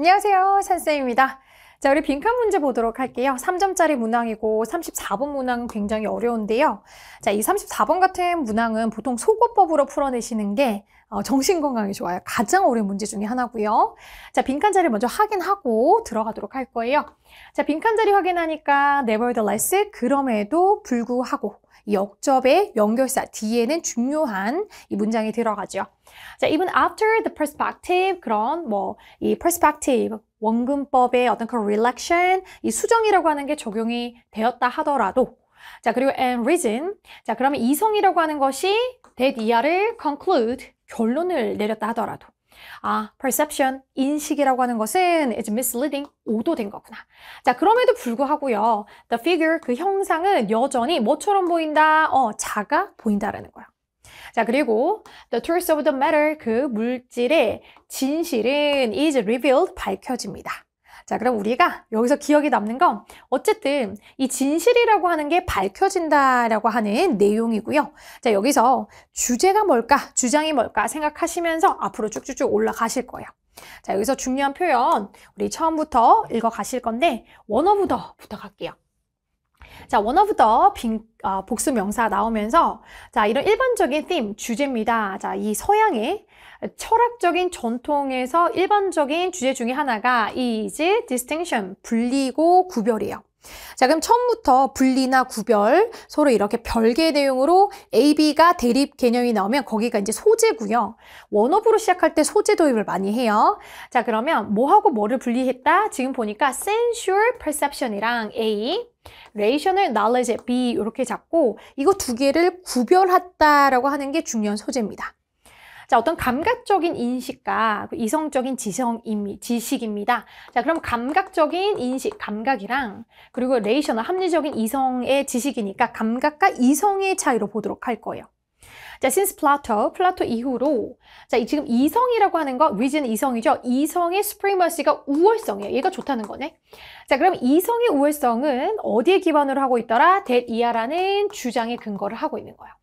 안녕하세요. 센쌤입니다. 자, 우리 빈칸 문제 보도록 할게요. 3점짜리 문항이고 34번 문항은 굉장히 어려운데요. 자, 이 34번 같은 문항은 보통 소거법으로 풀어내시는 게 어, 정신 건강에 좋아요. 가장 오랜 문제 중에 하나고요. 자, 빈칸 자리 먼저 확인하고 들어가도록 할 거예요. 자, 빈칸 자리 확인하니까 nevertheless 그럼에도 불구하고 역접의 연결사 뒤에는 중요한 이 문장이 들어가죠. 자, e v after the perspective 그런 뭐 이 perspective 원근법의 어떤 그런 relaxation 이 수정이라고 하는 게 적용이 되었다 하더라도 자, 그리고 and reason. 자, 그러면 이성이라고 하는 것이 that 이하를 conclude 결론을 내렸다 하더라도 아, perception, 인식이라고 하는 것은 is misleading, 오도된 거구나. 자, 그럼에도 불구하고요. The figure, 그 형상은 여전히 뭐처럼 보인다? 어, 자가 보인다라는 거야. 자, 그리고 the truth of the matter, 그 물질의 진실은 is revealed, 밝혀집니다. 자, 그럼 우리가 여기서 기억에 남는 건 어쨌든 이 진실이라고 하는 게 밝혀진다라고 하는 내용이고요. 자, 여기서 주제가 뭘까, 주장이 뭘까 생각하시면서 앞으로 쭉쭉쭉 올라가실 거예요. 자, 여기서 중요한 표현 우리 처음부터 읽어가실 건데 원어부터 부탁할게요. 자, one of the 빈, 어, 아, 복수 명사 나오면서 자, 이런 일반적인 theme, 주제입니다. 자, 이 서양의 철학적인 전통에서 일반적인 주제 중에 하나가 이이 distinction, 분리고 구별이에요. 자 그럼 처음부터 분리나 구별 서로 이렇게 별개의 내용으로 A, B가 대립 개념이 나오면 거기가 이제 소재고요. 원업으로 시작할 때 소재 도입을 많이 해요. 자 그러면 뭐하고 뭐를 분리했다? 지금 보니까 sensual perception이랑 A 레이셔널 날레지 B 이렇게 잡고 이거 두 개를 구별했다라고 하는 게 중요한 소재입니다. 자, 어떤 감각적인 인식과 그 이성적인 지성 이 지식입니다. 자, 그럼 감각적인 인식, 감각이랑 그리고 레이셔널 합리적인 이성의 지식이니까 감각과 이성의 차이로 보도록 할 거예요. 자, since Plato, 플라토 이후로 자, 지금 이성이라고 하는 거 reason 이성이죠. 이성의 supremacy가 우월성이에요. 얘가 좋다는 거네. 자, 그럼 이성의 우월성은 어디에 기반으로 하고 있더라? t 이하라는 주장의 근거를 하고 있는 거예요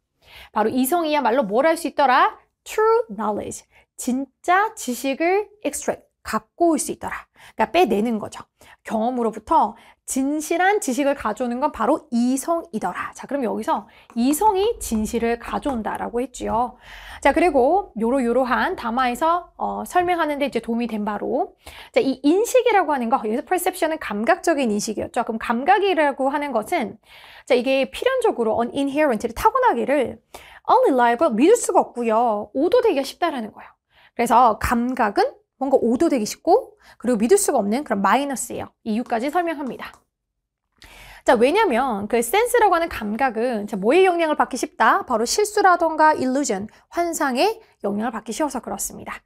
바로 이성이야말로 뭘 할 수 있더라? true knowledge. 진짜 지식을 extract. 갖고 올 수 있더라. 그러니까 빼내는 거죠. 경험으로부터 진실한 지식을 가져오는 건 바로 이성이더라. 자, 그럼 여기서 이성이 진실을 가져온다라고 했지요. 자, 그리고 요로요로한 담화에서 어, 설명하는데 이제 도움이 된 바로 자, 이 인식이라고 하는 거, 여기서 perception은 감각적인 인식이었죠. 그럼 감각이라고 하는 것은 자, 이게 필연적으로 uninherent를 타고나기를 unreliable 믿을 수가 없고요. 오도 되기가 쉽다라는 거예요. 그래서 감각은 뭔가 오도되기 쉽고 그리고 믿을 수가 없는 그런 마이너스예요. 이유까지 설명합니다. 자, 왜냐면 그 센스라고 하는 감각은 뭐의 영향을 받기 쉽다? 바로 실수라던가 일루전, 환상의 영향을 받기 쉬워서 그렇습니다.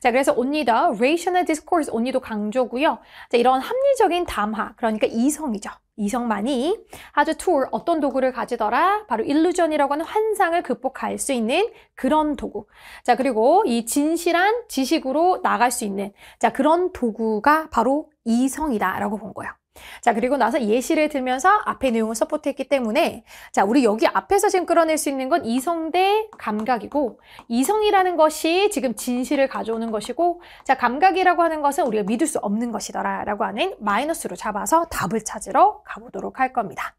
자, 그래서 only다, rational discourse, only도 강조고요. 자, 이런 합리적인 담화, 그러니까 이성이죠. 이성만이 아주 툴, 어떤 도구를 가지더라? 바로 일루전이라고 하는 환상을 극복할 수 있는 그런 도구. 자, 그리고 이 진실한 지식으로 나갈 수 있는 자, 그런 도구가 바로 이성이다라고 본 거예요. 자 그리고 나서 예시를 들면서 앞에 내용을 서포트했기 때문에 자 우리 여기 앞에서 지금 끌어낼 수 있는 건 이성 대 감각이고 이성이라는 것이 지금 진실을 가져오는 것이고 자 감각이라고 하는 것은 우리가 믿을 수 없는 것이더라 라고 하는 마이너스로 잡아서 답을 찾으러 가보도록 할 겁니다.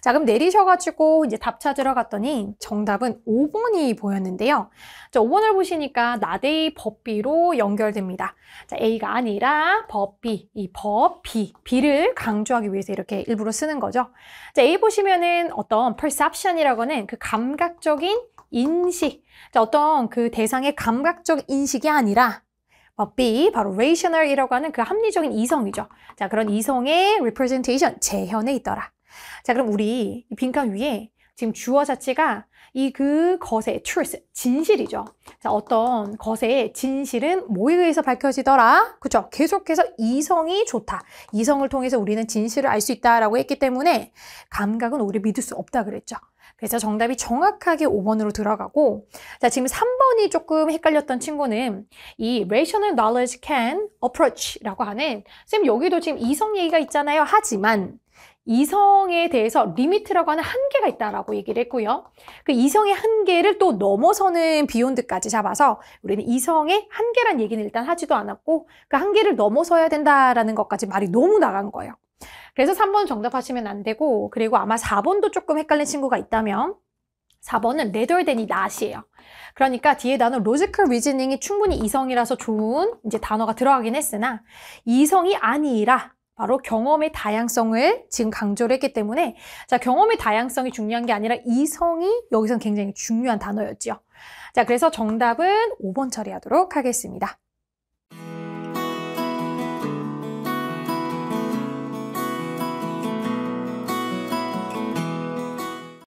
자, 그럼 내리셔가지고 이제 답 찾으러 갔더니 정답은 5번이 보였는데요. 자, 5번을 보시니까 나데이 법비로 연결됩니다. 자, A가 아니라 법비, 이 법비, 비를 강조하기 위해서 이렇게 일부러 쓰는 거죠. 자, A 보시면은 어떤 perception이라고 는그 감각적인 인식, 자, 어떤 그 대상의 감각적 인식이 아니라 B 바로 rational이라고 하는 그 합리적인 이성이죠. 자 그런 이성의 representation 재현에 있더라. 자, 그럼 우리 빈칸 위에 지금 주어 자체가 이 그 것의 truth, 진실이죠. 자, 어떤 것의 진실은 뭐에 의해서 밝혀지더라? 그쵸 계속해서 이성이 좋다. 이성을 통해서 우리는 진실을 알 수 있다라고 했기 때문에 감각은 우리 믿을 수 없다 그랬죠. 그래서 정답이 정확하게 5번으로 들어가고 자 지금 3번이 조금 헷갈렸던 친구는 이 rational knowledge can approach라고 하는 쌤 여기도 지금 이성 얘기가 있잖아요. 하지만 이성에 대해서 리미트라고 하는 한계가 있다라고 얘기를 했고요. 그 이성의 한계를 또 넘어서는 비욘드까지 잡아서 우리는 이성의 한계란 얘기는 일단 하지도 않았고 그 한계를 넘어서야 된다라는 것까지 말이 너무 나간 거예요. 그래서 3번 정답하시면 안 되고 그리고 아마 4번도 조금 헷갈린 친구가 있다면 4번은 레덜덴이 낫이에요. 그러니까 뒤에 단어 로지컬 리즈닝이 충분히 이성이라서 좋은 이제 단어가 들어가긴 했으나 이성이 아니라 바로 경험의 다양성을 지금 강조를 했기 때문에 자 경험의 다양성이 중요한 게 아니라 이성이 여기선 굉장히 중요한 단어였죠자 그래서 정답은 5번 처리하도록 하겠습니다.